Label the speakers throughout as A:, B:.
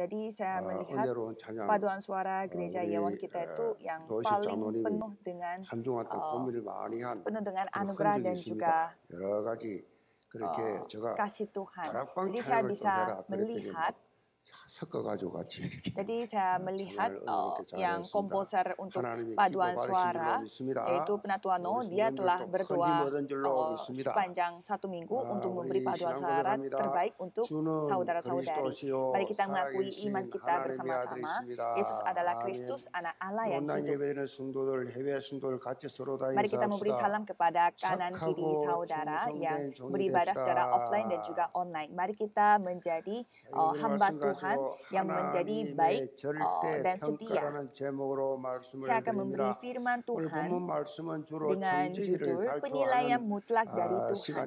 A: Jadi saya ah, melihat paduan suara ah, gereja Yewon kita eh, itu yang paling penuh dengan uh, penuh dengan anugerah dan juga
B: uh, kasih
A: Tuhan. Jadi saya bisa melihat
B: jadi
A: saya melihat yang komposer untuk paduan suara yaitu Penatuano dia telah berdoa
B: uh, sepanjang
A: satu minggu untuk memberi paduan suara terbaik untuk saudara-saudari. Mari kita mengakui iman kita bersama-sama. Yesus adalah Kristus anak Allah yang hidup.
B: Mari kita memberi salam
A: kepada kanan kiri saudara yang beribadah secara offline dan juga online. Mari kita menjadi hamba Tuhan Oh, yang menjadi baik
B: oh, dan setia. Saya akan memberi
A: firman Tuhan
B: dengan judul penilaian
A: mutlak ah, dari
B: Tuhan.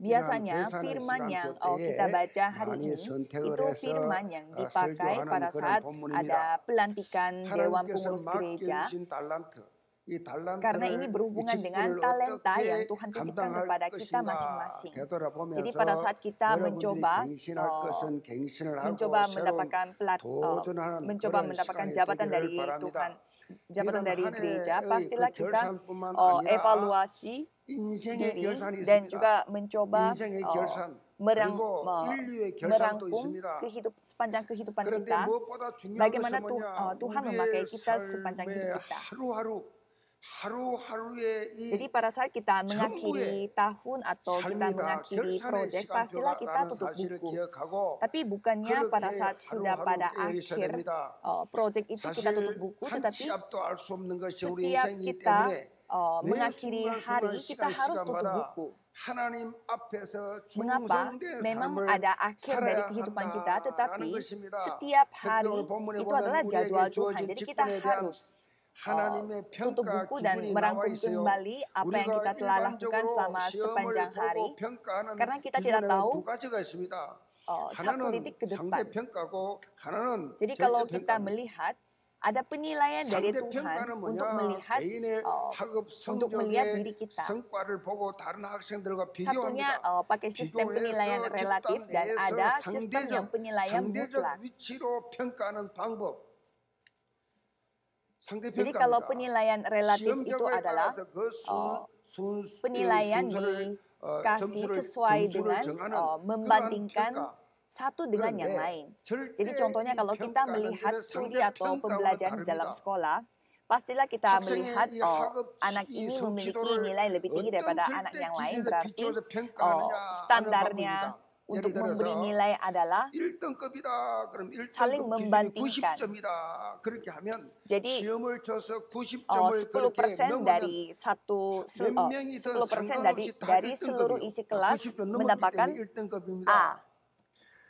B: Biasanya oh, eh, firman yang oh, ah, kita baca hari ini itu firman yang dipakai pada saat ada
A: pelantikan Dewan Pengurus Gereja
B: karena ini berhubungan dengan talenta yang Tuhan titipkan kepada kita masing-masing. Jadi pada saat kita mencoba mencoba mendapatkan plat, mencoba mendapatkan jabatan dari Tuhan, jabatan dari gereja, pastilah kita evaluasi diri dan juga mencoba merang, merangkum kehidup,
A: sepanjang kehidupan kita, bagaimana Tuhan memakai kita sepanjang hidup kita. Jadi pada saat kita mengakhiri tahun atau kita mengakhiri proyek, pastilah kita tutup buku. Tapi bukannya pada saat sudah pada akhir eh, proyek itu kita tutup buku,
B: tetapi setiap kita eh, mengakhiri hari, kita harus tutup buku. Mengapa? Memang ada akhir dari kehidupan kita, tetapi setiap hari itu adalah jadwal Tuhan. Jadi kita harus tutup buku dan merangkum kembali apa yang kita telah lakukan selama sepanjang hari karena kita tidak tahu satu titik ke depan. Jadi kalau kita
A: melihat ada penilaian dari Tuhan untuk melihat
B: untuk melihat diri kita. Satunya pakai sistem penilaian relatif dan ada sistem yang penilaian mutlak. Jadi kalau penilaian relatif itu adalah uh, penilaian dikasih sesuai dengan membandingkan
A: satu dengan yang lain.
B: Jadi contohnya kalau kita melihat studi atau pembelajaran di dalam
A: sekolah, pastilah kita melihat ya oh, anak ini memiliki nilai lebih tinggi daripada anak yang lain, berarti
B: oh, standarnya untuk memberi nilai adalah saling membandingkan. Jadi oh, persen dari satu oh, 10% dari dari seluruh isi kelas mendapatkan A.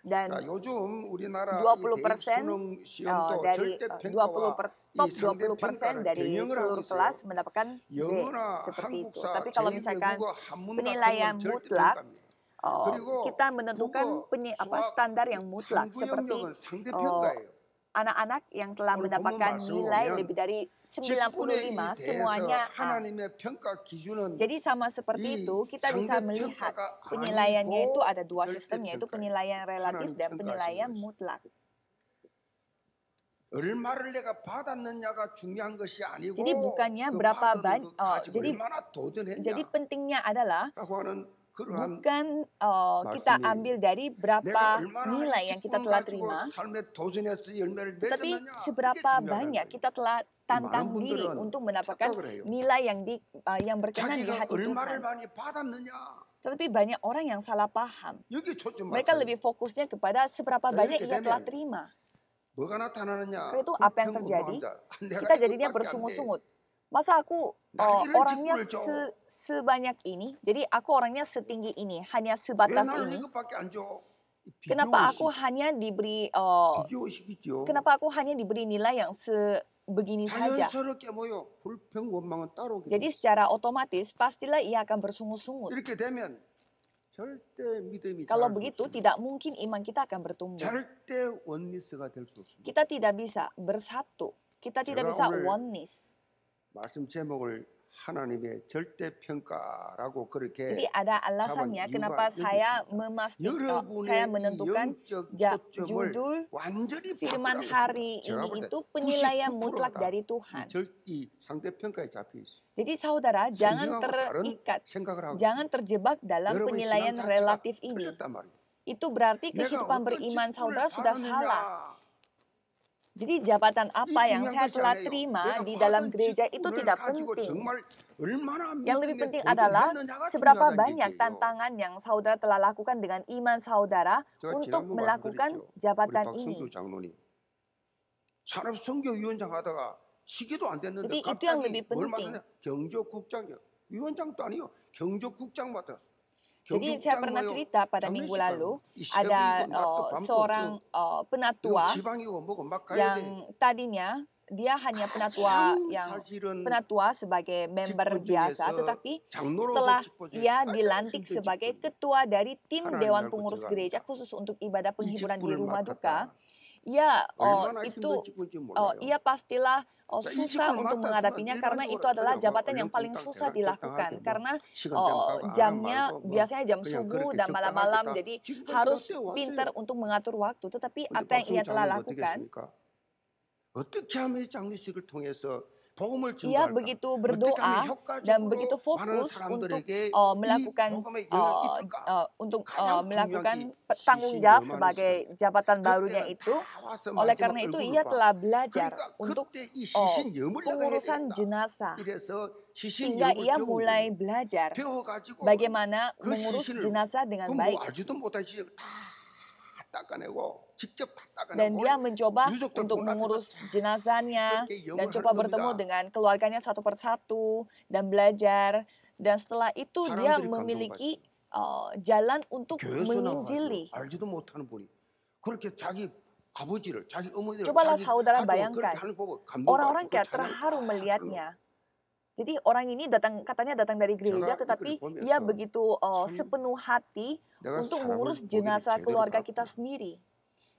B: Dan 20 persen oh, dari 20 per,
A: top 20 persen dari seluruh kelas mendapatkan B seperti itu. Tapi kalau misalkan penilaian mutlak 어, oh, kita menentukan penye, apa, standar yang mutlak seperti anak oh, anak-anak yang telah mendapatkan nilai lebih dari 95 semuanya A. Ah. Jadi sama seperti itu kita bisa melihat penilaiannya itu ada dua sistem yaitu penilaian relatif dan penilaian mutlak.
B: Jadi bukannya berapa banyak, oh, jadi, jadi
A: pentingnya adalah bukan uh, kita ambil dari berapa nilai yang kita telah terima, tapi seberapa banyak kita telah tantang diri untuk mendapatkan nilai yang di, uh, yang berkenan di hati Tuhan. Tetapi banyak orang yang salah paham. Mereka lebih fokusnya kepada seberapa banyak ia telah terima.
B: itu apa yang terjadi? Kita jadinya bersungut-sungut
A: masa aku uh, orangnya se sebanyak ini jadi aku orangnya setinggi ini hanya sebatas ini kenapa aku hanya diberi uh, kenapa aku hanya diberi nilai yang sebegini
B: saja. Gitu. Jadi
A: secara otomatis pastilah ia akan bersungut-sungut. Kalau begitu tidak mungkin iman kita akan bertumbuh. Kita tidak bisa bersatu. Kita tidak bisa oneness.
B: Jadi ada alasannya kenapa saya memastikan saya menentukan judul firman hari ini itu penilaian mutlak dari Tuhan.
A: Jadi saudara jangan terikat, jangan terjebak dalam penilaian
B: relatif ini.
A: Itu berarti kehidupan beriman saudara sudah salah. Jadi jabatan apa yang saya telah terima di dalam gereja itu tidak penting.
B: Yang lebih penting adalah seberapa gitu, banyak
A: tantangan yang saudara telah lakukan dengan iman saudara untuk melakukan jabatan ini.
B: Jadi itu yang lebih penting. Jadi saya pernah cerita pada minggu lalu ada uh, seorang
A: uh, penatua yang tadinya dia hanya ah, penatua yang penatua sebagai member biasa, tetapi setelah ia dilantik sebagai ketua dari tim Dewan Pengurus Gereja khusus untuk ibadah penghiburan di rumah duka, Ya, oh, oh itu, oh iya pastilah oh, susah untuk menghadapinya karena kan itu adalah jabatan yang paling susah kan? dilakukan karena oh, ah, jamnya biasanya jam iya, subuh dan malam-malam jadi harus pinter untuk mengatur waktu. Tetapi apa yang ia telah kan, lakukan?
B: 어떻게 하면 장례식을 통해서 ia begitu berdoa dan begitu fokus untuk
A: uh, melakukan uh, uh, untuk uh, melakukan tanggung jawab sebagai jabatan barunya itu. Oleh karena itu ia telah belajar untuk uh, pengurusan jenazah sehingga ia mulai belajar bagaimana mengurus jenazah dengan baik dan dia mencoba untuk mengurus jenazahnya ya dan coba bertemu dengan keluarganya satu persatu dan belajar dan setelah itu dia memiliki uh, jalan untuk menginjili.
B: Cobalah saudara bayangkan, orang-orang kayak terharu
A: melihatnya, jadi orang ini datang katanya datang dari gereja tetapi ia begitu uh, sepenuh hati untuk mengurus jenazah keluarga kita sendiri.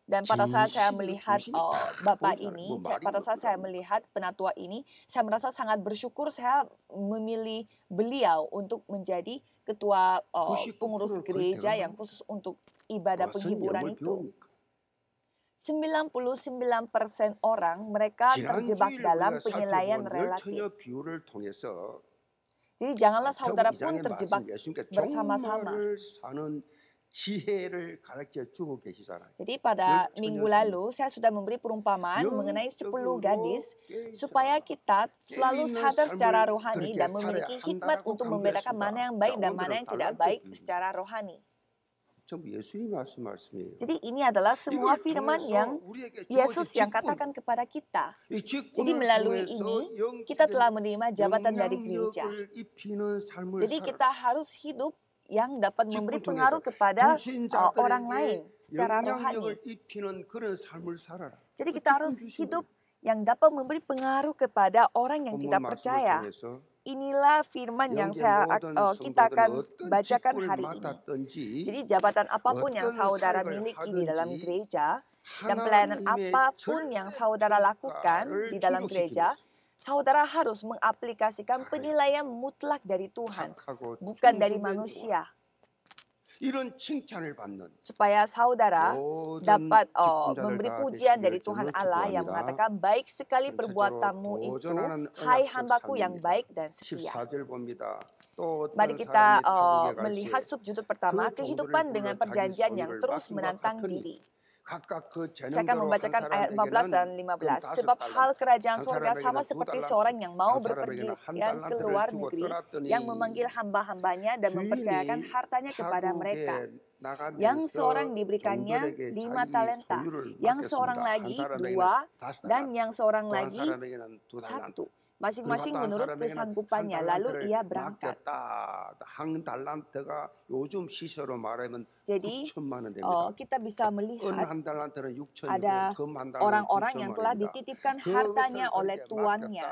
A: Dan pada saat saya melihat uh, bapak ini, saya, pada saat saya melihat penatua ini, saya merasa sangat bersyukur saya memilih beliau untuk menjadi ketua uh, pengurus gereja yang khusus untuk ibadah penghiburan itu. 99% orang mereka terjebak dalam penilaian relatif. Jadi janganlah saudara pun terjebak bersama-sama.
B: Jadi pada minggu lalu
A: saya sudah memberi perumpamaan mengenai 10 gadis supaya kita selalu sadar secara rohani dan memiliki hikmat untuk membedakan mana yang baik dan mana yang tidak baik secara rohani.
B: Jadi
A: ini adalah semua firman yang Yesus yang katakan kepada kita.
B: Jadi melalui ini kita telah
A: menerima jabatan dari gereja. Jadi kita harus hidup yang dapat memberi pengaruh kepada uh, orang lain secara rohani. Jadi kita harus hidup yang dapat memberi pengaruh kepada orang yang tidak percaya inilah firman yang saya uh, kita akan kan bacakan hari ini. Jadi jabatan apapun yang saudara miliki di dalam gereja dan pelayanan apapun yang saudara lakukan di dalam gereja, saudara harus mengaplikasikan penilaian mutlak dari Tuhan, bukan dari manusia.
B: 이런 칭찬을 받는
A: supaya saudara dapat memberi pujian dari Tuhan Allah yang mengatakan baik sekali perbuatanmu itu hai hambaku yang baik dan setia.
B: Mari kita melihat
A: subjudul pertama kehidupan dengan perjanjian yang terus menantang diri.
B: Saya akan membacakan ayat 15 dan 15. Sebab
A: hal kerajaan surga sama seperti seorang yang mau berpergian ke luar negeri, yang memanggil hamba-hambanya dan mempercayakan hartanya kepada mereka. Yang seorang diberikannya lima talenta, yang seorang lagi dua, dan yang seorang lagi
B: satu masing-masing menurut kesanggupannya. Lalu ia berangkat. Jadi oh,
A: kita bisa melihat
B: ada orang-orang yang telah dititipkan hartanya oleh
A: tuannya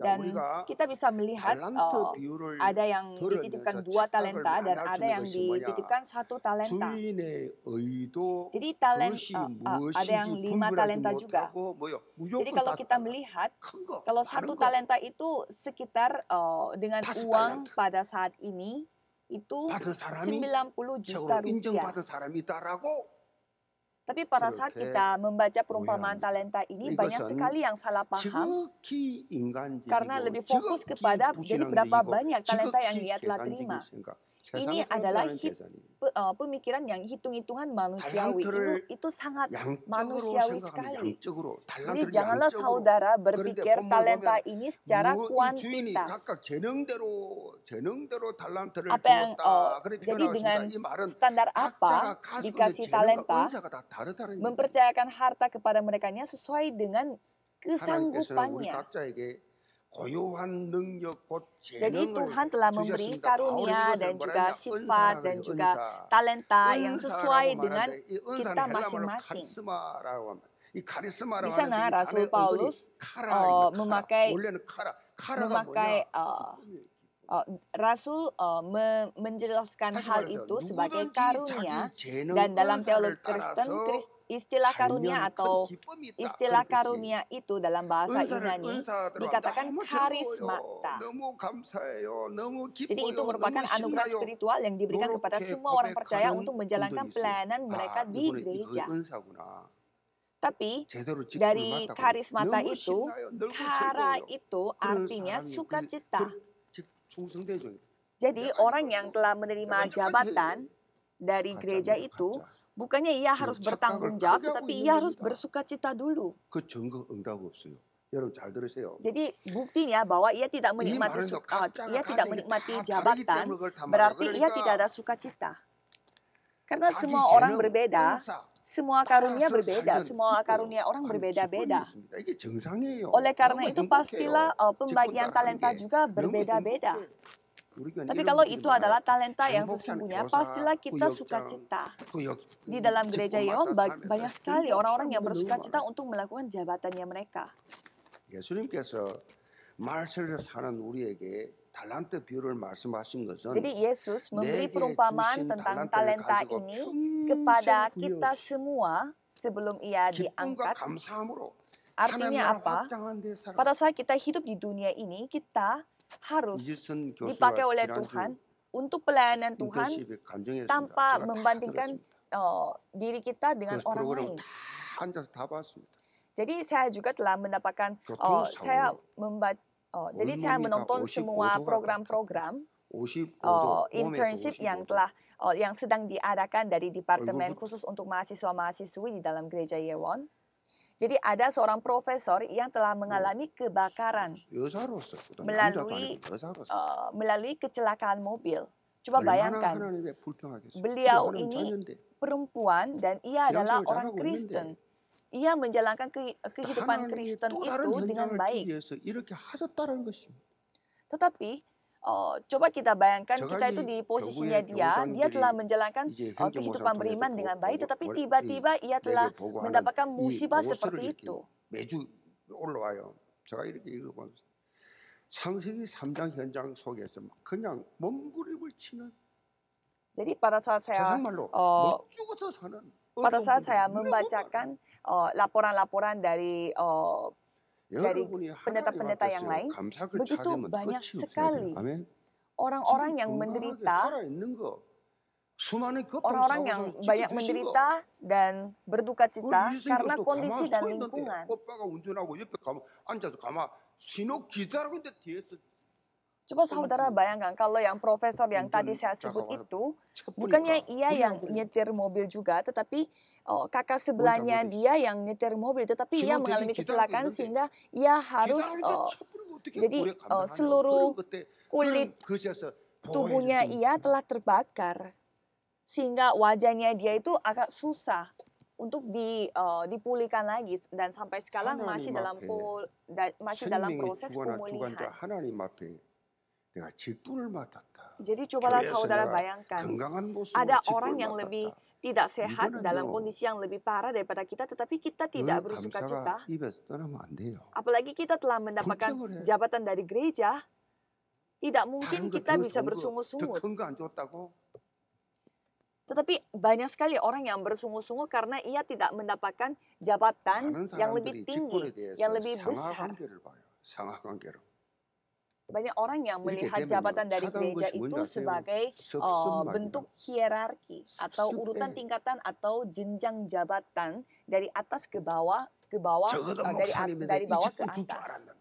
B: dan kita
A: bisa melihat uh, ada yang dititipkan dua talenta dan ada yang dititipkan satu talenta.
B: Jadi talenta uh, uh, ada yang lima talenta juga. Jadi kalau kita
A: melihat kalau satu talenta itu sekitar uh, dengan uang pada saat ini itu 90 juta rupiah. Tapi pada saat kita membaca perumpamaan talenta ini banyak sekali yang salah paham
B: karena lebih fokus kepada jadi berapa banyak talenta yang dia telah terima ini adalah hit,
A: uh, pemikiran yang hitung-hitungan manusiawi. Itu, itu sangat manusiawi sekali.
B: Jadi janganlah saudara
A: berpikir talenta ini secara kuantitas.
B: apa yang, uh, jadi dengan standar apa dikasih talenta,
A: mempercayakan harta kepada mereka sesuai dengan kesanggupannya.
B: Jadi Tuhan telah memberi karunia dan juga sifat dan juga talenta yang sesuai dengan kita masing-masing. Di sana Rasul Paulus uh, memakai memakai
A: uh, uh, Rasul uh, menjelaskan hal itu sebagai karunia dan dalam teologi Kristen Kristen Istilah karunia atau istilah karunia
B: itu dalam bahasa Yunani dikatakan
A: karismata.
B: Jadi itu merupakan anugerah spiritual
A: yang diberikan kepada semua orang percaya untuk menjalankan pelayanan ah, mereka di gereja. Tapi dari karismata itu, kara itu artinya sukacita. Jadi orang yang telah menerima jabatan dari gereja itu bukannya ia harus bertanggung jawab, tetapi ia harus
B: bersuka cita dulu. Jadi
A: buktinya bahwa ia tidak menikmati suka, ia tidak menikmati jabatan, berarti ia tidak ada sukacita. Karena semua orang berbeda, semua karunia berbeda, semua karunia orang berbeda-beda. Oleh karena itu pastilah pembagian talenta juga berbeda-beda.
B: Tapi kalau
A: itu adalah talenta yang sesungguhnya, pastilah kita suka cita. Di dalam gereja Yom, banyak sekali orang-orang yang bersuka cita untuk melakukan jabatannya mereka.
B: Ya, Jadi
A: Yesus memberi perumpamaan tentang talenta ini kepada kita semua sebelum ia diangkat. Artinya apa? Pada saat kita hidup di dunia ini, kita harus dipakai oleh Tuhan untuk pelayanan Tuhan
B: tanpa membandingkan
A: uh, diri kita dengan orang lain. Jadi saya juga telah mendapatkan, uh, saya membaca, uh, jadi saya menonton semua program-program
B: uh, internship
A: yang telah uh, yang sedang diadakan dari departemen khusus untuk mahasiswa-mahasiswi di dalam gereja Yewon. Jadi ada seorang profesor yang telah iya. mengalami kebakaran
B: iya, melalui uh,
A: melalui kecelakaan mobil. Coba bayangkan,
B: beliau ini
A: perempuan dan ia adalah orang Kristen. Ia menjalankan kehidupan Kristen itu dengan baik. Tetapi Oh, coba kita bayangkan kita itu di posisinya dia, dia telah menjalankan uh, kehidupan beriman dengan baik, tetapi tiba-tiba ia telah mendapatkan musibah seperti itu. Gitu. Jadi pada saat saya uh,
B: pada saat saya iya, membacakan
A: oh, laporan-laporan uh, dari uh, dari pendeta-pendeta yang lain, begitu banyak sekali orang-orang yang menderita,
B: orang-orang yang banyak menderita
A: dan berduka cita karena kondisi dan lingkungan. Coba saudara bayangkan kalau yang profesor yang tadi saya sebut itu, bukannya ia yang nyetir mobil juga, tetapi oh, kakak sebelahnya dia yang nyetir mobil, tetapi ia mengalami kecelakaan sehingga ia harus oh,
B: jadi oh, seluruh kulit tubuhnya
A: ia telah terbakar sehingga wajahnya dia itu agak susah untuk di uh, dipulihkan lagi dan sampai sekarang masih dalam pul, da, masih dalam proses pemulihan.
B: 내가 질투를
A: Jadi cobalah saudara bayangkan, ada orang yang lebih tidak sehat dalam kondisi yang lebih parah daripada kita, tetapi kita tidak bersuka cita. Apalagi kita telah mendapatkan jabatan dari gereja, tidak mungkin kita bisa bersungut-sungut. Tetapi banyak sekali orang yang bersungut-sungut karena ia tidak mendapatkan jabatan yang lebih tinggi, yang lebih besar banyak orang yang melihat jabatan dari gereja itu ya. sebagai uh, bentuk hierarki atau urutan eh. tingkatan atau jenjang jabatan dari atas ke bawah ke bawah uh, dari dari bawah ke
B: atas.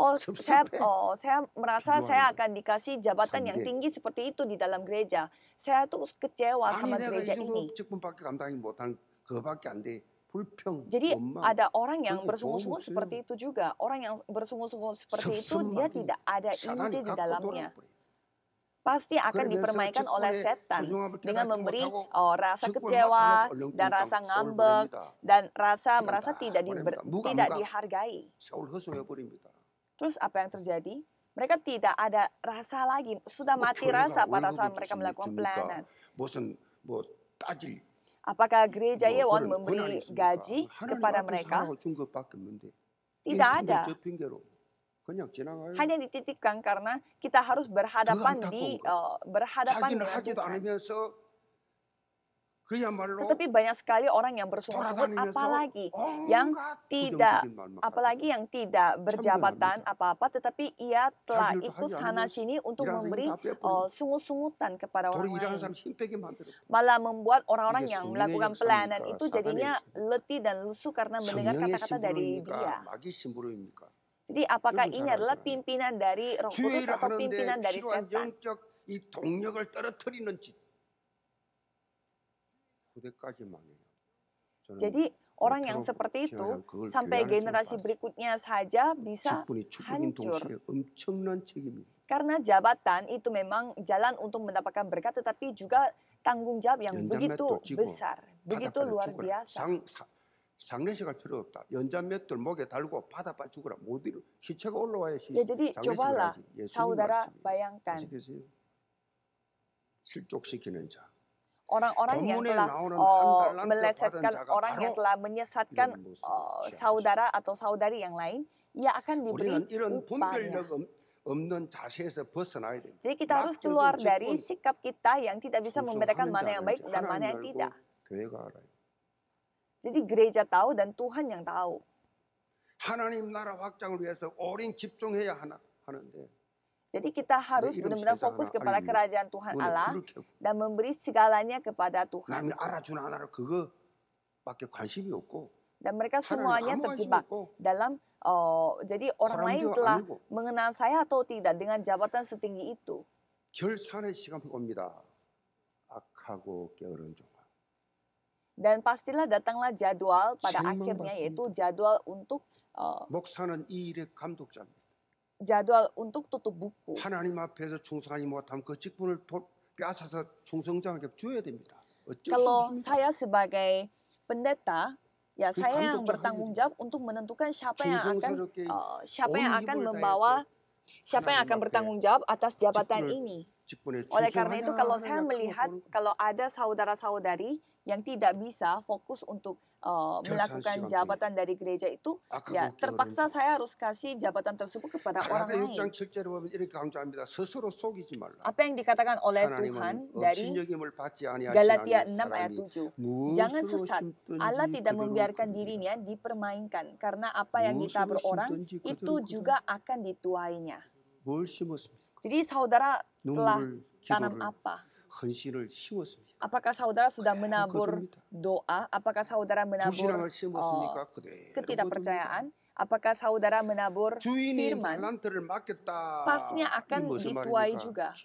B: Oh,
A: saya, eh. oh, saya merasa saya akan dikasih jabatan yang tinggi seperti itu di dalam gereja. Saya terus kecewa sama gereja gitu. ini.
B: Jadi ada
A: orang yang bersungguh-sungguh seperti itu juga. Orang yang bersungguh-sungguh seperti itu dia tidak ada inci di dalamnya. Pasti akan dipermainkan oleh setan dengan memberi oh, rasa kecewa dan rasa ngambek dan rasa merasa tidak di, tidak dihargai. Terus apa yang terjadi? Mereka tidak ada rasa lagi, sudah mati rasa pada saat mereka melakukan pelayanan. Apakah gereja nah, Yewon memberi gaji kepada mereka? Tidak ada. Hanya dititipkan karena kita harus berhadapan di uh,
B: berhadapan dengan Tuhan. Tetapi
A: banyak sekali orang yang bersungut-sungut apalagi oh, yang tidak apalagi yang tidak berjabatan apa-apa tetapi ia telah ikut sana sini untuk memberi uh, sungut-sungutan kepada orang lain. Malah membuat orang-orang iya, yang melakukan pelayanan itu jadinya letih dan lesu karena mendengar kata-kata dari dia. Jadi apakah ini adalah pimpinan dari Roh Kudus atau pimpinan dari setan? Jadi orang yang seperti itu sampai generasi berikutnya saja bisa hancur. Karena jabatan itu memang jalan untuk mendapatkan berkat tetapi juga tanggung jawab yang begitu besar, begitu luar biasa.
B: Ya, jadi cobalah saudara
A: bayangkan orang-orang yang telah uh, oh, melecetkan orang yang telah menyesatkan uh, saudara atau saudari yang lain, ia akan diberi upahnya. Jadi kita harus keluar dari sikap kita yang tidak bisa membedakan mana yang baik dan mana yang tidak. Jadi gereja tahu dan Tuhan yang tahu.
B: 하나님 나라 확장을 위해서 오랜 집중해야 하나 하는데
A: jadi kita harus nah, benar-benar fokus kepada kerajaan Tuhan Allah dan memberi segalanya kepada Tuhan.
B: Nah,
A: dan mereka semuanya terjebak dalam uh, jadi orang lain telah mengenal saya atau tidak dengan jabatan setinggi itu. Dan pastilah datanglah jadwal pada akhirnya yaitu jadwal untuk
B: uh, jadwal untuk tutup buku. Kalau
A: saya sebagai pendeta, ya saya yang bertanggung jawab untuk menentukan siapa yang akan siapa yang akan membawa siapa yang akan bertanggung jawab atas jabatan ini.
B: Oleh karena itu kalau saya
A: melihat kalau ada saudara-saudari yang tidak bisa fokus untuk
B: uh, melakukan jabatan
A: dari gereja itu ya terpaksa saya harus kasih jabatan tersebut kepada orang lain. Apa yang dikatakan oleh Tuhan oh, dari
B: Galatia 6 ayat 7. Jangan sesat. Allah tidak membiarkan
A: dirinya dipermainkan karena apa yang ditabur orang itu juga akan dituainya. Jadi saudara telah tanam apa? Apakah saudara sudah menabur doa? Apakah saudara menabur uh, ketidakpercayaan? Apakah saudara menabur firman? Pasnya akan dituai juga.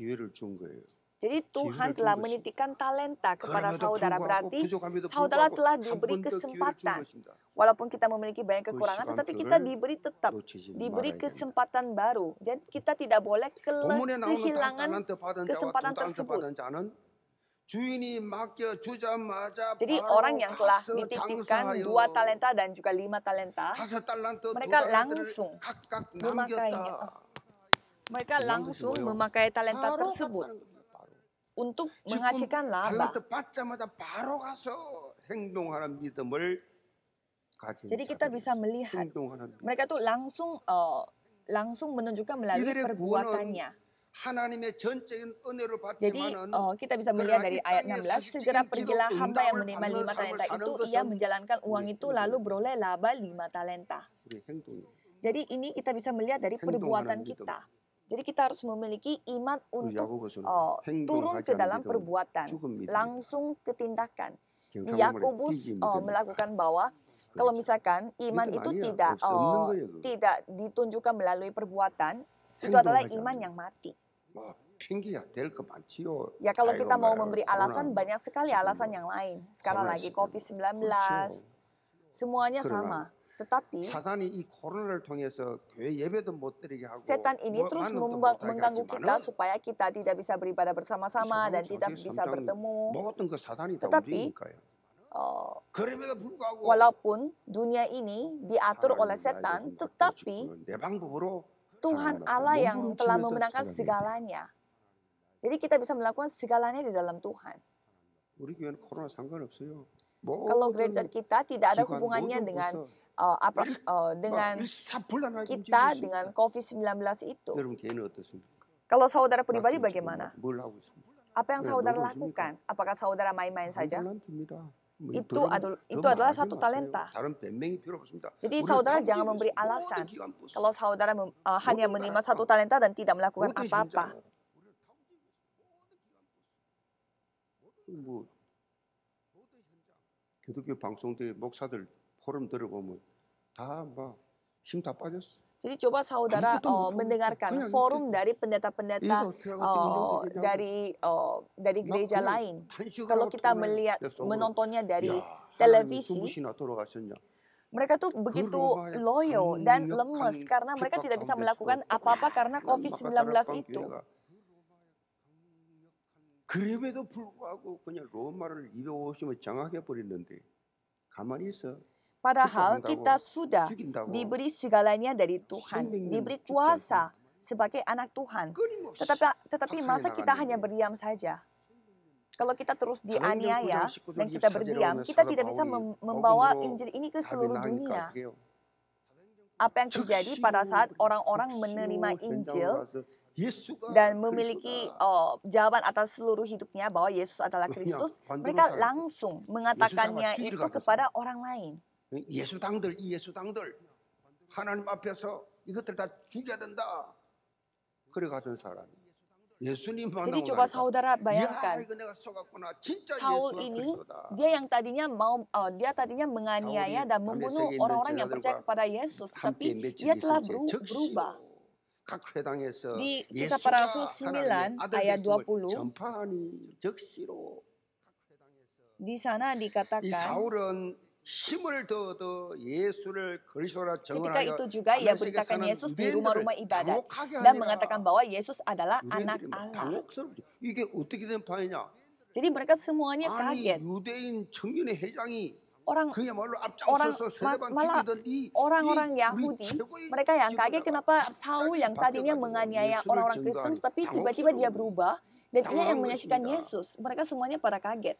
A: Jadi Tuhan telah menitikkan talenta kepada saudara. Berarti saudara telah diberi kesempatan. Walaupun kita memiliki banyak kekurangan, tetapi kita diberi tetap, diberi kesempatan baru. Jadi kita tidak boleh kehilangan kesempatan tersebut.
B: Jadi orang yang telah dititipkan dua
A: talenta dan juga lima talenta, mereka langsung
B: memakainya. Mereka langsung memakai talenta tersebut
A: untuk menghasilkan laba.
B: Jadi kita bisa melihat
A: mereka tuh langsung uh, langsung menunjukkan melalui perbuatannya.
B: Jadi
A: oh, kita bisa melihat dari ayat 16, segera pergilah hamba yang menerima lima talenta itu, ia menjalankan uang itu lalu beroleh laba lima talenta. Jadi ini kita bisa melihat dari perbuatan kita. Jadi kita harus memiliki iman untuk
B: oh, turun ke dalam perbuatan,
A: langsung ke tindakan. Yakobus oh, melakukan bahwa kalau misalkan iman itu tidak oh, tidak ditunjukkan melalui perbuatan, itu adalah iman yang mati.
B: Ya kalau kita mau memberi alasan
A: banyak sekali alasan yang lain. Sekarang lagi COVID-19 semuanya sama. Tetapi setan
B: ini terus mengganggu kita supaya
A: kita tidak bisa beribadah bersama-sama dan tidak bisa bertemu. Tetapi walaupun dunia ini diatur oleh setan, tetapi Tuhan Allah yang telah memenangkan segalanya. Jadi kita bisa melakukan segalanya di dalam Tuhan.
B: Kalau gereja
A: kita tidak ada hubungannya dengan
B: uh, apa uh, dengan kita dengan
A: COVID-19 itu. Kalau saudara pribadi bagaimana? Apa yang saudara lakukan? Apakah saudara main-main saja?
B: itu adalah itu adalah satu talenta. Jadi saudara jangan memberi alasan
A: kalau saudara eh, hanya menerima satu talenta dan tidak melakukan apa-apa.
B: 기독교 방송대 목사들 들어보면 빠졌어.
A: Jadi coba nah, saudara uh, mendengarkan gitu. forum dari pendeta-pendeta uh, dari uh, dari nah, gereja lain. Kalau kita melihat ya, menontonnya dari ya, televisi, mereka tuh begitu ya. loyo dan lemes karena mereka tidak bisa melakukan apa-apa karena COVID-19 itu.
B: 불구하고 그냥 로마를 250을 장악해 버렸는데 Padahal kita sudah diberi
A: segalanya dari Tuhan, diberi kuasa sebagai anak Tuhan. Tetapi, tetapi masa kita hanya berdiam saja? Kalau kita terus dianiaya dan kita berdiam, kita tidak bisa oh, membawa Injil ini ke seluruh dunia. Apa yang terjadi pada saat orang-orang menerima Injil ah,
B: dan memiliki
A: ah. oh, jawaban atas seluruh hidupnya bahwa Yesus adalah ya, Kristus, mereka langsung mengatakannya itu kepada
B: orang lain. 예수당들, 이 예수당들, 하나님 앞에서 이것들 다 죽여야 된다. 그래 가던 사람. Jadi coba saudara bayangkan, Saul ini
A: dia yang tadinya mau uh, dia tadinya menganiaya dan membunuh orang-orang yang percaya kepada Yesus, tapi dia telah berubah.
B: Di kitab para rasul 9 ayat 20,
A: di sana dikatakan
B: Ketika itu juga ia beritakan Yesus di rumah-rumah ibadat dan mengatakan
A: bahwa Yesus adalah anak Allah.
B: Jadi mereka semuanya kaget. orang orang orang-orang Yahudi
A: mereka yang kaget kenapa Saul yang tadinya menganiaya orang-orang Kristen tapi tiba-tiba dia berubah dan ia yang menyaksikan Yesus mereka semuanya pada kaget.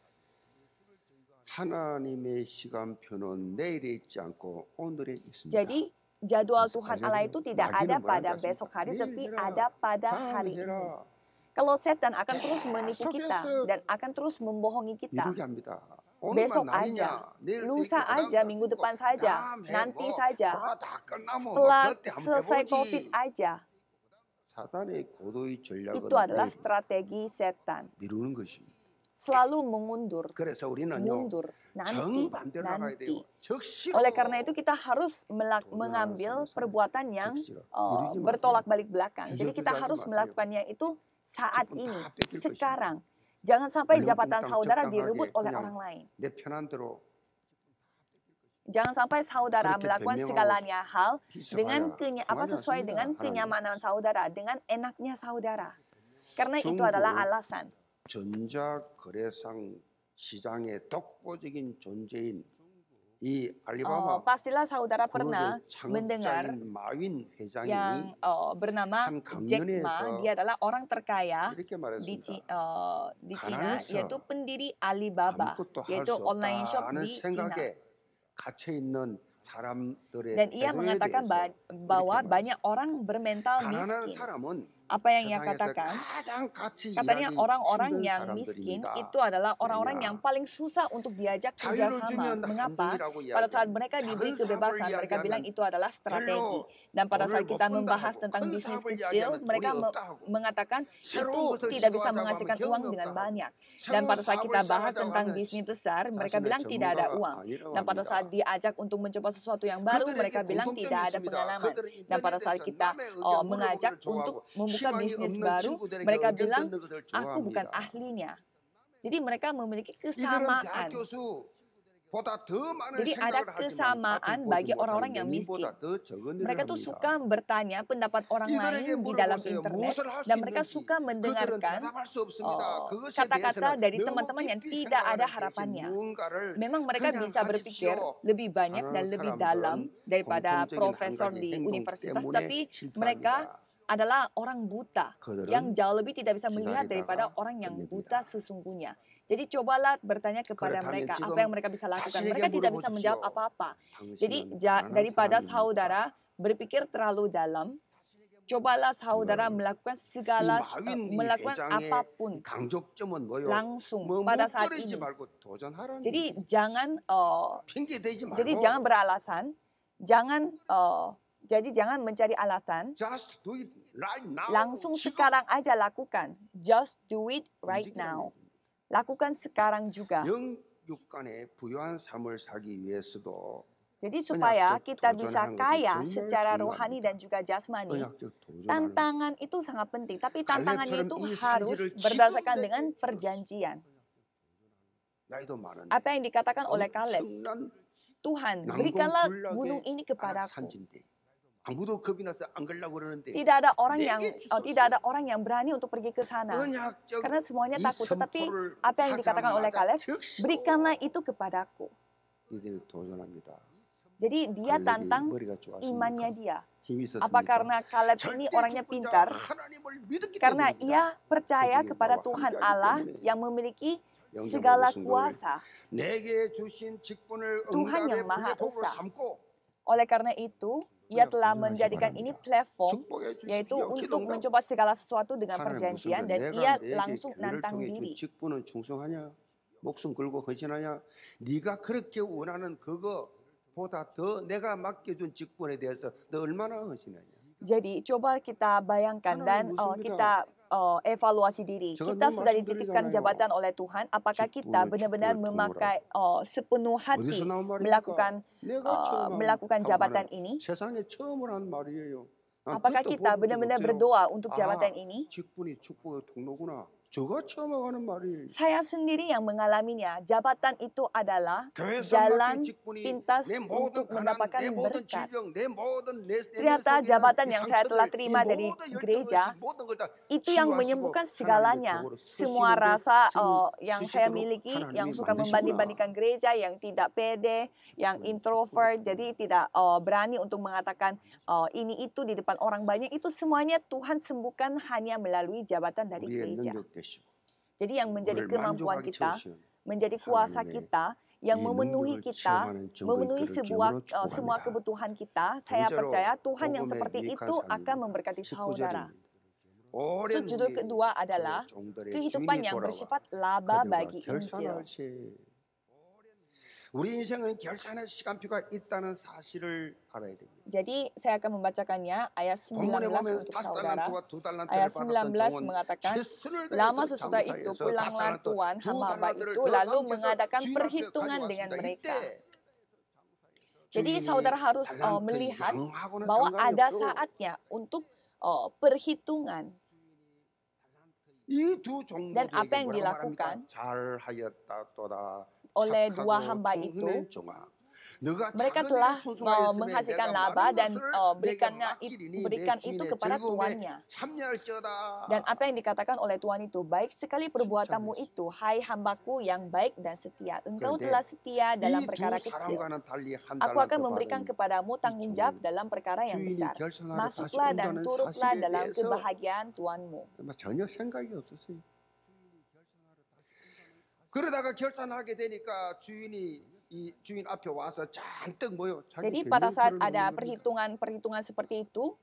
B: 하나님의 시간표는 내일에 있지 않고 오늘에 있습니다.
A: Jadi jadwal Tuhan Allah itu tidak ada pada besok hari tapi ada pada hari ini. Kalau setan akan terus menipu kita dan akan terus membohongi
B: kita. Besok aja,
A: lusa aja, minggu depan saja, nanti saja, setelah selesai COVID aja. Itu adalah strategi setan selalu mengundur. mundur. Nanti, nanti. Oleh karena itu kita harus mengambil perbuatan yang
B: uh, bertolak
A: balik belakang. Jadi kita harus melakukannya itu saat ini, sekarang. Jangan sampai jabatan saudara direbut oleh orang lain. Jangan sampai saudara melakukan segalanya hal dengan kenya, apa sesuai dengan kenyamanan saudara, dengan enaknya saudara. Karena itu adalah alasan.
B: 전자거래상 시장의 독보적인 존재인 이 알리바바 어,
A: pastilah saudara pernah mendengar
B: 마윈 회장이 yang
A: uh, bernama Jack Ma dia adalah orang terkaya di, uh, di Cina yaitu pendiri Alibaba yaitu online shop di Cina
B: dan ia mengatakan bahwa
A: banyak orang bermental miskin apa yang ia katakan. Ah, Katanya ya, orang-orang yang miskin itu adalah orang-orang yang paling susah untuk diajak kerjasama. Mengapa? Ya, pada saat mereka diberi kebebasan, ya, mereka bilang itu adalah strategi. Dan pada saat kita membahas tentang bisnis kecil, mereka mengatakan itu tidak bisa menghasilkan uang dengan banyak. Dan pada saat kita bahas tentang bisnis besar, mereka bilang tidak ada uang. Dan pada saat diajak untuk mencoba sesuatu yang baru, mereka eh, bilang tidak ada pengalaman. Dan pada saat eh, kita eh, oh, mengajak untuk membuka bisnis baru, mereka bilang, aku bukan iya. ahlinya. Jadi mereka memiliki kesamaan. Jadi ada kesamaan bagi orang-orang yang miskin. Mereka tuh suka bertanya pendapat orang iya, lain di dalam internet dan mereka suka mendengarkan
B: oh, kata-kata oh, kata -kata dari teman-teman
A: yang tidak ada harapannya. Memang mereka bisa berpikir lebih banyak dan lebih dalam daripada profesor di universitas, e tapi mereka adalah orang buta yang jauh lebih tidak bisa melihat daripada orang yang buta sesungguhnya. Jadi cobalah bertanya kepada mereka apa yang mereka bisa lakukan. Mereka tidak bisa menjawab apa-apa. Jadi daripada saudara berpikir terlalu dalam, cobalah saudara melakukan segala melakukan apapun
B: langsung pada saat ini. Jadi
A: jangan uh, jadi jangan beralasan, jangan uh, jadi jangan mencari alasan. Just do it right now. Langsung sekarang aja lakukan. Just do it
B: right now. Lakukan sekarang juga. Jadi supaya kita bisa kaya secara rohani
A: dan juga jasmani.
B: Tantangan
A: itu sangat penting, tapi tantangannya itu harus berdasarkan dengan perjanjian.
B: Nah, Apa yang
A: dikatakan oleh Kaleb, Tuhan berikanlah gunung ini kepadaku
B: tidak ada orang yang
A: oh, tidak ada orang yang berani untuk pergi ke sana. Karena semuanya takut. Tetapi apa yang dikatakan oleh Kaleb, berikanlah itu kepadaku. Jadi dia tantang imannya dia.
B: Apa karena
A: Kaleb ini orangnya pintar? Karena ia percaya kepada Tuhan Allah yang memiliki segala kuasa.
B: Tuhan yang Maha Esa.
A: Oleh karena itu, ia telah menjadikan ini platform, ya, yaitu untuk mencoba segala sesuatu dengan perjanjian, dan ia langsung nantang diri.
B: 목숨 걸고 헌신하냐? 네가 그렇게 원하는 그거보다 더 내가 맡겨준 직분에 대해서 너 얼마나 헌신하냐?
A: Jadi coba kita bayangkan dan kita uh, evaluasi diri. kita sudah dititipkan jabatan oleh Tuhan, apakah kita benar-benar memakai uh, sepenuh hati melakukan
B: uh, melakukan nah, jabatan ini? Apakah kita benar-benar berdoa untuk jabatan ini? Saya
A: sendiri yang mengalaminya. Jabatan itu adalah jalan pintas untuk mendapatkan berkat. Ternyata jabatan yang saya telah terima dari gereja itu yang menyembuhkan segalanya. Semua rasa uh, yang saya miliki, yang suka membanding-bandingkan gereja, yang tidak pede, yang introvert, jadi tidak uh, berani untuk mengatakan uh, ini itu di depan orang banyak, itu semuanya Tuhan sembuhkan hanya melalui jabatan dari gereja. Jadi yang menjadi kemampuan kita, menjadi kuasa kita yang memenuhi kita, memenuhi sebuah uh, semua kebutuhan kita. Saya percaya Tuhan yang seperti itu akan memberkati saudara.
B: Subjudul kedua
A: adalah kehidupan yang bersifat laba bagi Injil.
B: 우리 인생은 결산의 시간표가 있다는 사실을 알아야 됩니다.
A: Jadi saya akan membacakannya ayat 19 untuk saudara. Ayat 19 mengatakan, lama sesudah itu pulanglah tuan hamba itu lalu mengadakan perhitungan dengan mereka. Jadi saudara harus uh, melihat bahwa ada saatnya untuk uh, perhitungan. Dan apa yang dilakukan?
B: oleh dua hamba itu, mereka telah menghasilkan laba dan uh, berikannya berikan itu kepada tuannya. Dan
A: apa yang dikatakan oleh tuan itu, baik sekali perbuatanmu itu, hai hambaku yang baik dan setia. Engkau telah setia dalam perkara kecil.
B: Aku akan memberikan
A: kepadamu tanggung jawab dalam perkara yang besar. Masuklah dan turutlah dalam kebahagiaan tuanmu.
B: 그러다가 결산하게 되니까 주인이 Jadi pada saat ada
A: perhitungan-perhitungan seperti itu,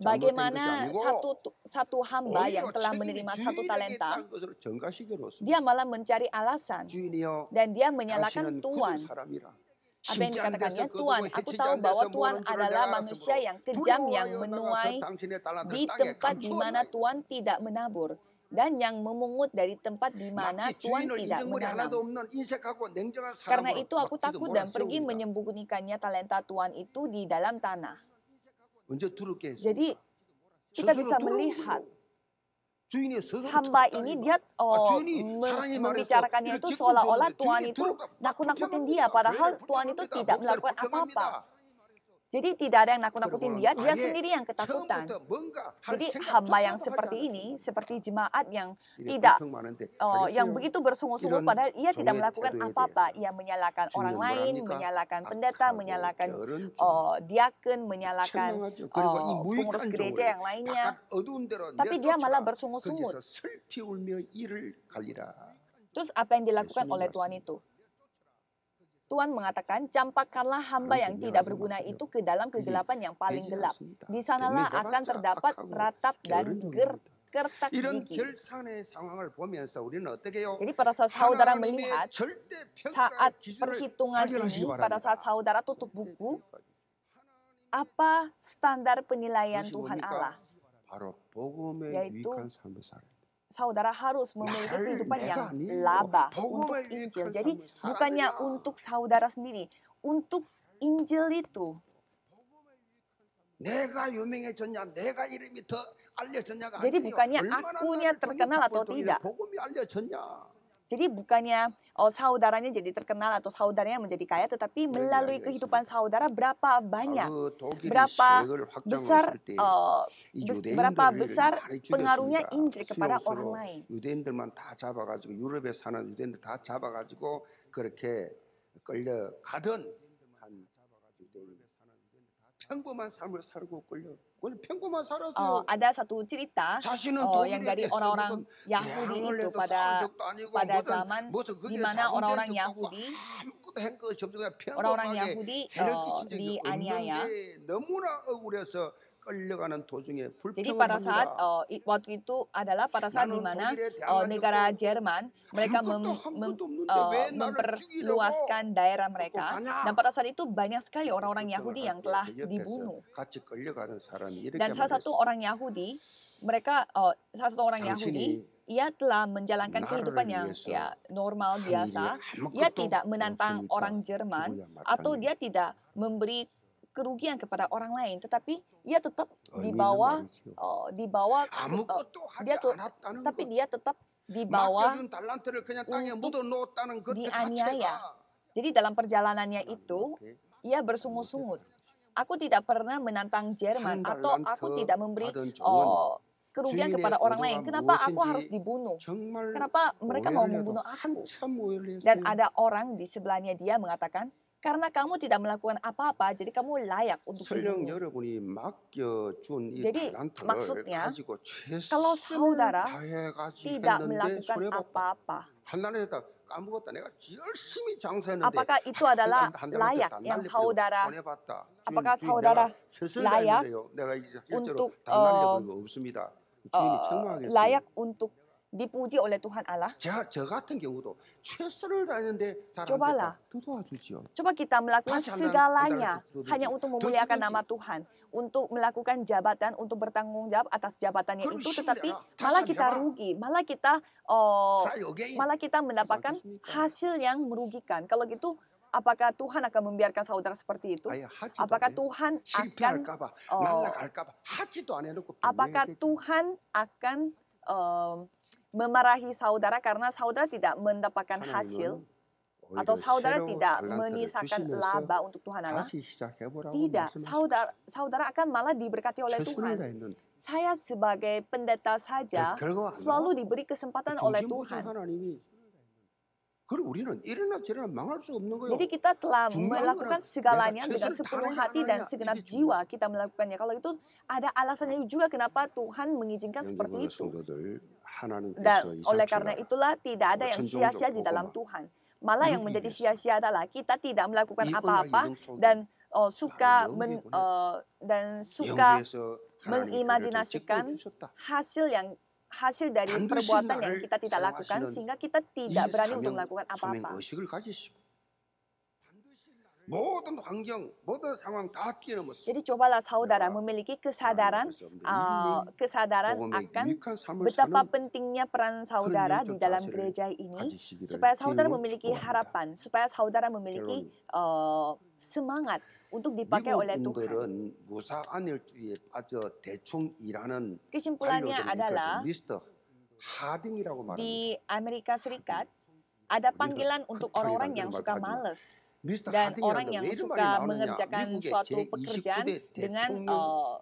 B: bagaimana satu
A: satu hamba yang telah menerima satu talenta, dia malah mencari alasan dan dia menyalahkan tuan. Apa yang dikatakannya, Tuan, aku tahu bahwa Tuan adalah manusia yang kejam, yang menuai di tempat di mana Tuan tidak menabur dan yang memungut dari tempat di mana Tuhan tidak menanam.
B: Karena itu aku takut dan pergi
A: menyembunyikannya talenta Tuhan itu di dalam tanah.
B: Jadi kita bisa melihat
A: hamba ini dia oh, membicarakannya itu seolah-olah Tuhan itu nakut-nakutin dia padahal Tuhan itu tidak melakukan apa-apa. Jadi tidak ada yang nakut-nakutin dia, dia nah, iya. sendiri yang ketakutan. Jadi hamba yang seperti ini, seperti jemaat yang iya, tidak,
B: oh, yang begitu
A: bersungguh-sungguh padahal ia tidak melakukan ya. apa-apa. Ia menyalahkan orang lain, menyalahkan pendeta, menyalahkan oh, diaken, menyalahkan oh, pengurus gereja yang lainnya.
B: Tapi dia malah bersungguh-sungguh.
A: Terus apa yang dilakukan oleh Tuhan itu? Tuhan mengatakan, campakkanlah hamba yang tidak berguna itu ke dalam iya, kegelapan yang paling gelap. Ah. Di sanalah akan terdapat ratap dan ger kertak gigi.
B: Jadi pada saat saudara melihat, saat perhitungan ini,
A: pada saat saudara tutup buku, apa standar penilaian Tuhan Allah? yaitu saudara harus memiliki nah, kehidupan iya yang oh, laba untuk Injil. Jadi bukannya untuk saudara sendiri, untuk Injil itu.
B: Jadi bukannya akunya terkenal atau tidak.
A: Jadi bukannya oh saudaranya jadi terkenal atau saudaranya menjadi kaya, tetapi ya, ya, melalui ya, kehidupan saudara berapa banyak,
B: berapa besar, uh, berapa besar pengaruhnya Injil kepada orang lain. 평범한 삶을 살고 끌려. 그냥 평범한 살아서.
A: ada satu cerita oh, yang dari orang-orang Yahudi itu pada pada zaman di mana orang-orang Yahudi
B: orang-orang Yahudi 어, dianiaya. 너무나 억울해서 Jadi pada saat
A: waktu itu adalah pada saat di mana negara Jerman mereka memperluaskan daerah mereka dan pada saat itu banyak sekali orang-orang Yahudi yang telah dibunuh.
B: Dan salah satu orang
A: Yahudi mereka salah satu orang Yahudi ia telah menjalankan kehidupan yang ya normal biasa. Ia tidak menantang orang Jerman atau dia tidak memberi kerugian kepada orang lain, tetapi ia tetap oh, oh, di bawah uh, di bawah
B: uh,
A: dia tuh, tapi dia tetap di bawah dianiaya. Ah. Jadi dalam perjalanannya itu ia bersungut-sungut. Aku tidak pernah menantang Jerman atau aku tidak memberi oh, kerugian kepada orang lain. Kenapa aku harus dibunuh? Kenapa oh, mereka iya, mau iya, membunuh aku? Dan ada orang di sebelahnya dia mengatakan, karena kamu tidak melakukan apa-apa, jadi kamu layak untuk dibunuh.
B: Jadi maksudnya, kalau saudara tidak melakukan
A: apa-apa, apakah itu adalah layak yang saudara,
B: apakah saudara layak untuk uh, uh, layak
A: untuk dipuji oleh Tuhan
B: Allah. Cobalah. 저
A: Coba kita melakukan segalanya hanya untuk memuliakan nama Tuhan, untuk melakukan jabatan, untuk bertanggung jawab atas jabatannya itu, tetapi malah kita rugi, malah kita oh, malah kita mendapatkan hasil yang merugikan. Kalau gitu apakah Tuhan akan membiarkan saudara seperti itu? Apakah oh, Tuhan akan oh, apakah Tuhan akan memarahi saudara karena saudara tidak mendapatkan hasil
B: oh, atau saudara tidak menyisakan ya. laba
A: untuk Tuhan Allah.
B: Ya, tidak, saudara
A: saudara akan malah diberkati oleh Tuhan. Saya sebagai pendeta saja eh, selalu diberi kesempatan oleh Tuhan. Jadi kita telah melakukan segalanya dengan sepenuh hati dan segenap jiwa kita melakukannya. Kalau itu ada alasannya juga kenapa Tuhan mengizinkan seperti
B: itu. Dan oleh karena
A: itulah tidak ada yang sia-sia di dalam Tuhan. Malah yang menjadi sia-sia adalah kita tidak melakukan apa-apa dan oh, suka men, uh, dan suka
B: mengimajinasikan
A: hasil yang hasil dari kan perbuatan yang kita tidak lakukan sehingga kita tidak iya, berani untuk melakukan apa-apa. Jadi cobalah ya. saudara memiliki kesadaran uh, kesadaran akan betapa pentingnya peran saudara di dalam gereja ini supaya saudara memiliki harapan, supaya saudara memiliki uh, semangat untuk dipakai oleh Tuhan.
B: Kesimpulannya adalah di
A: Amerika Serikat ada panggilan untuk orang-orang yang suka males
B: dan orang yang suka mengerjakan suatu pekerjaan dengan uh,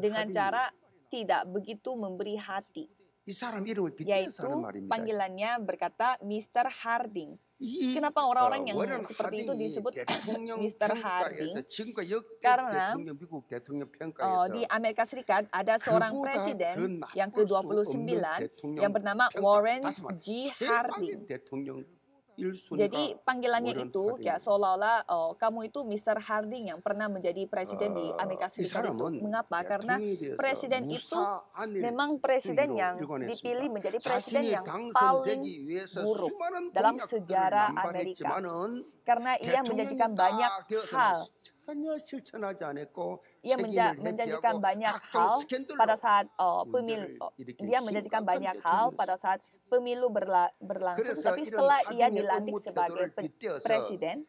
B: dengan cara
A: tidak begitu memberi hati. Yaitu panggilannya berkata Mr. Harding. Kenapa orang-orang yang seperti itu disebut
B: Mr. Harding? Karena oh, di
A: Amerika Serikat ada seorang presiden yang ke-29 yang bernama
B: Warren G. Harding. Jadi panggilannya itu ya
A: seolah-olah oh, kamu itu Mr. Harding yang pernah menjadi presiden di eh, Amerika Serikat ya, itu. Mengapa? Karena presiden itu memang presiden yang dipilih menjadi presiden yang paling buruk dalam sejarah Amerika.
B: Karena ia menjanjikan banyak hal ia menja menjanjikan banyak hal pada saat uh, pemilu uh, dia menjanjikan banyak hal pada
A: saat pemilu berla berlangsung tapi setelah ia dilantik sebagai presiden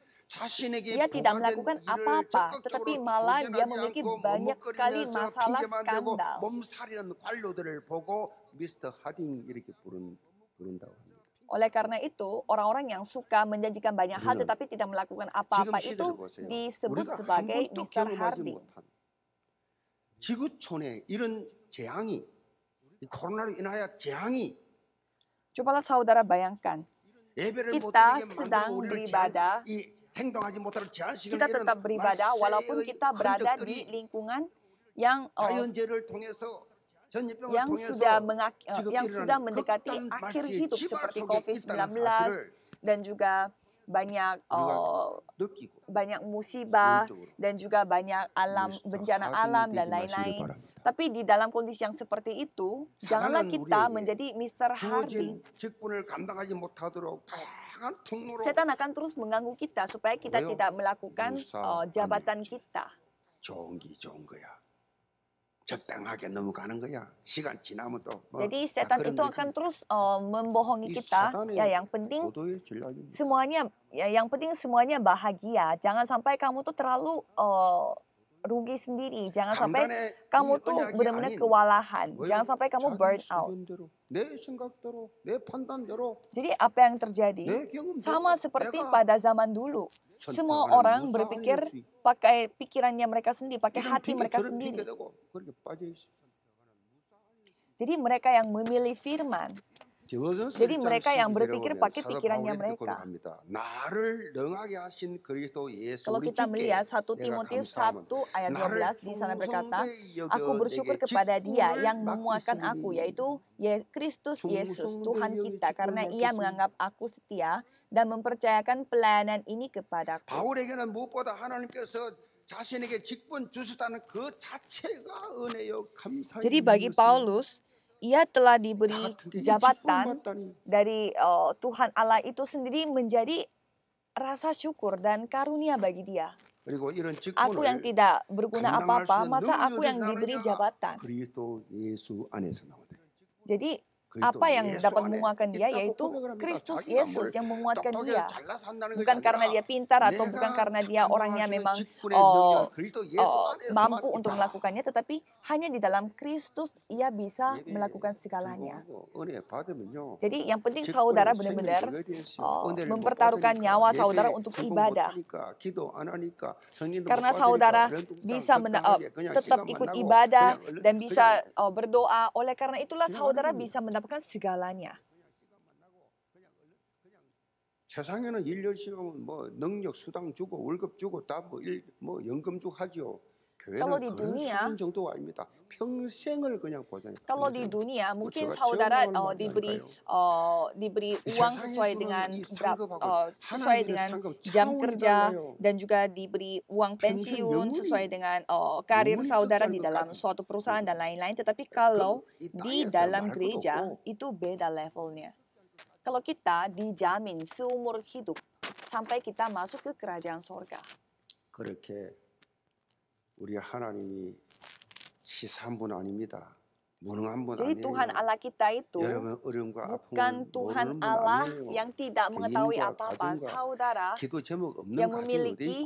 B: ia tidak melakukan apa-apa, tetapi malah dia memiliki banyak sekali masalah skandal.
A: Oleh karena itu, orang-orang yang suka menjanjikan banyak hal iya. tetapi tidak melakukan apa-apa itu disebut sebagai Mr. Hardy.
B: Cobalah saudara bayangkan, kita sedang beribadah, kita tetap beribadah walaupun kita berada di lingkungan yang oh, yang sudah eh, yang sudah mendekati
A: akhir hidup seperti COVID-19 dan juga banyak uh, banyak musibah dan juga banyak alam bencana alam dan lain-lain. Tapi di dalam kondisi yang seperti itu, janganlah kita menjadi Mr. Hardy. Setan akan terus mengganggu kita supaya kita tidak melakukan uh, jabatan kita.
B: 적당하게 넘어가는 거야. 시간 지나면 또. 뭐 Jadi setan itu akan
A: terus uh, membohongi kita. Ya, yang penting semuanya, ya, yang penting semuanya bahagia. Jangan sampai kamu tuh terlalu uh, rugi sendiri. Jangan sampai kamu tuh benar-benar kewalahan. Jangan sampai kamu burn out. Jadi apa yang terjadi? Sama seperti pada zaman dulu semua orang berpikir pakai pikirannya mereka sendiri, pakai hati mereka sendiri. Jadi mereka yang memilih firman
B: jadi mereka yang berpikir pakai pikirannya mereka. Ya, Kalau kita melihat 1 Timotius 1 ayat 12 di sana berkata, ya Aku bersyukur ya kepada dia yang
A: memuaskan aku, yaitu Kristus Yesus, Tuhan kita, karena ia menganggap aku setia dan mempercayakan pelayanan ini kepadaku.
B: Jadi bagi Paulus,
A: ia telah diberi jabatan dari uh, Tuhan Allah itu sendiri menjadi rasa syukur dan karunia bagi dia.
B: Aku yang tidak berguna apa-apa, masa aku yang diberi
A: jabatan. Jadi apa yang dapat menguatkan dia yaitu Kristus Yesus yang menguatkan dia.
B: Bukan karena dia
A: pintar atau bukan karena dia orangnya memang oh, oh, mampu untuk melakukannya, tetapi hanya di dalam Kristus ia bisa melakukan segalanya.
B: Jadi yang penting saudara benar-benar oh, mempertaruhkan nyawa saudara untuk ibadah. Karena saudara bisa mena- tetap ikut ibadah dan bisa
A: oh, berdoa. Oleh karena itulah saudara bisa mendapat bukan segalanya.
B: 세상에는 1년 시간은 뭐 능력 수당 주고 월급 주고 다뭐뭐 뭐 연금 주고 하죠. Kalau di dunia,
A: Kalau di dunia mungkin saudara uh, diberi uh, diberi uang sesuai dengan uh, sesuai dengan jam kerja dan juga diberi uang pensiun sesuai dengan uh, karir saudara di dalam suatu perusahaan dan lain-lain. Tetapi kalau di dalam gereja itu beda levelnya. Kalau kita dijamin seumur hidup sampai kita masuk ke kerajaan surga.
B: 그렇게 우리 하나님이 치사한 분 아닙니다. Jadi Tuhan
A: Allah kita itu
B: bukan Tuhan Allah yang tidak mengetahui apa-apa. Saudara yang memiliki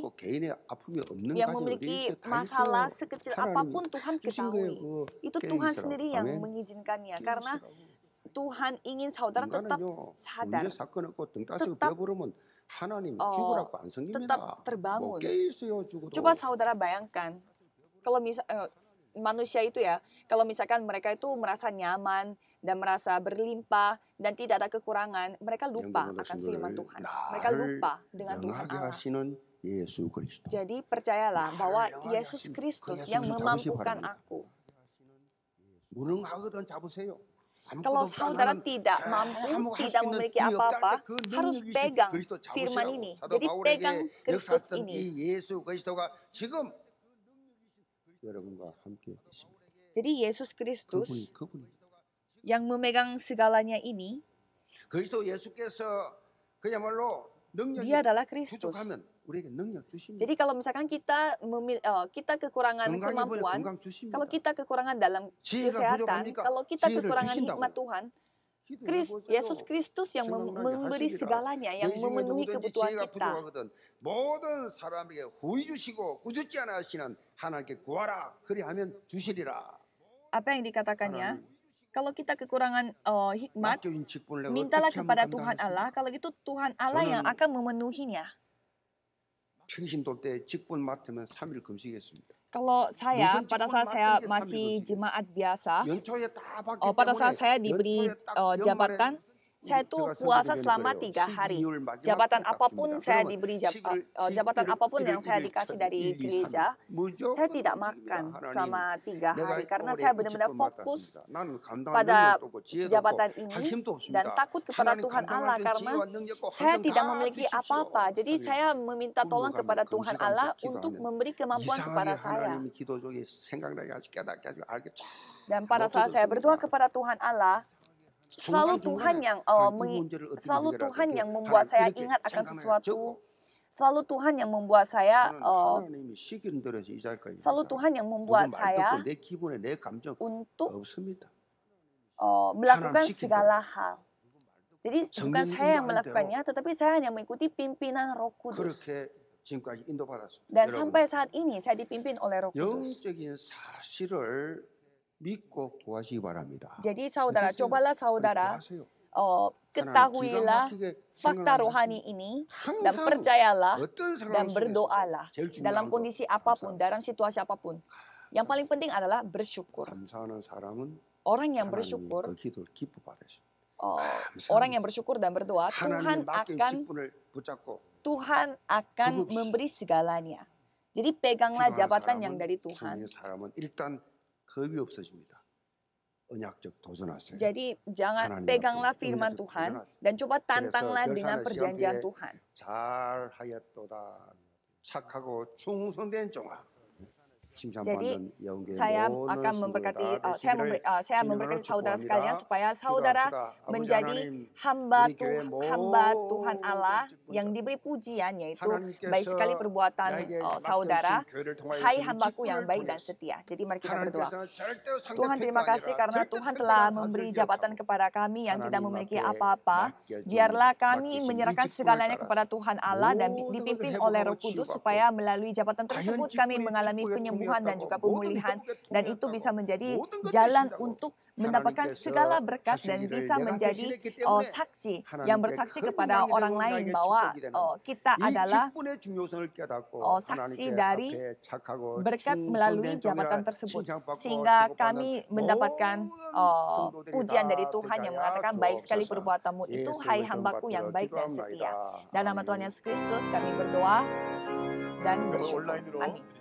B: yang memiliki masalah sekecil apapun Tuhan ketahui. Itu Tuhan sendiri yang
A: mengizinkannya karena Tuhan ingin saudara tetap sadar,
B: tetap 하나님 tetap terbangun. 뭐 Coba
A: saudara bayangkan kalau misal eh, manusia itu ya, kalau misalkan mereka itu merasa nyaman dan merasa berlimpah dan tidak ada kekurangan, mereka lupa akan firman ya, Tuhan.
B: Nah, mereka lupa dengan Tuhan Allah.
A: Jadi percayalah nah, bahwa Yesus Kristus yang memampukan
B: aku. Kalau saudara tidak mampu, tidak memiliki apa-apa, harus pegang firman ini. Jadi pegang Kristus ini.
A: Jadi Yesus Kristus yang memegang segalanya ini,
B: dia adalah Kristus. Jadi
A: kalau misalkan kita memil, uh, kita kekurangan kemampuan, kalau kita kekurangan dalam kesehatan, kalau kita kekurangan eh, hikmat Tuhan, Kris, Yesus Kristus yang memberi segalanya, yang memenuhi kebutuhan kita. Apa yang dikatakannya? Kalau kita kekurangan uh, hikmat,
B: mintalah kepada Tuhan Allah.
A: Kalau itu Tuhan Allah yang akan memenuhinya. Kalau saya pada saat saya masih jemaat biasa, pada saat saya diberi jabatan
B: saya tuh puasa selama tiga hari. Jabatan apapun saya diberi jabatan apapun yang saya dikasih dari gereja,
A: saya tidak makan selama tiga hari karena saya benar-benar fokus
B: pada jabatan ini dan takut
A: kepada Tuhan Allah karena saya tidak memiliki apa-apa. Jadi saya meminta tolong kepada Tuhan Allah untuk memberi kemampuan kepada saya. Dan pada saat saya berdoa kepada Tuhan Allah,
B: selalu Tuhan yang uh, selalu Tuhan yang membuat saya ingat akan
A: sesuatu. Selalu Tuhan yang membuat saya uh, selalu Tuhan yang membuat saya
B: untuk uh, melakukan segala
A: hal. Jadi bukan saya yang melakukannya, tetapi saya hanya mengikuti pimpinan Roh Kudus. Dan sampai saat ini saya dipimpin oleh Roh Kudus. Jadi saudara, cobalah saudara
B: ketahuilah
A: fakta rohani ini dan percayalah dan berdoalah dalam kondisi apapun, dalam situasi apapun. Yang paling penting adalah
B: bersyukur. Orang yang bersyukur, orang yang
A: bersyukur dan berdoa, Tuhan akan Tuhan akan memberi segalanya. Jadi peganglah jabatan yang dari
B: Tuhan. 겁이 없어집니다. Jadi
A: jangan peganglah firman Tuhan dan coba tantanglah dengan perjanjian Tuhan.
B: Jadi saya akan memberkati saya, member, saya memberkati saudara sekalian supaya saudara menjadi
A: hamba Tuhan, hamba Tuhan Allah yang diberi pujian yaitu baik sekali perbuatan saudara. Hai hambaku yang baik dan setia. Jadi mari kita berdoa.
B: Tuhan terima kasih karena Tuhan telah memberi
A: jabatan kepada kami yang tidak memiliki apa-apa. Biarlah kami menyerahkan segalanya kepada Tuhan Allah dan dipimpin oleh Roh Kudus supaya melalui jabatan tersebut kami mengalami penyembuhan dan juga pemulihan dan itu bisa menjadi jalan untuk mendapatkan segala berkat dan bisa menjadi oh, saksi yang bersaksi kepada orang lain bahwa oh, kita adalah
B: oh, saksi dari berkat melalui jabatan tersebut
A: sehingga kami mendapatkan oh, pujian dari Tuhan yang mengatakan baik sekali perbuatanmu itu hai hambaku yang baik dan setia. Dan nama Tuhan Yesus Kristus kami berdoa dan
B: bersyukur. Amin.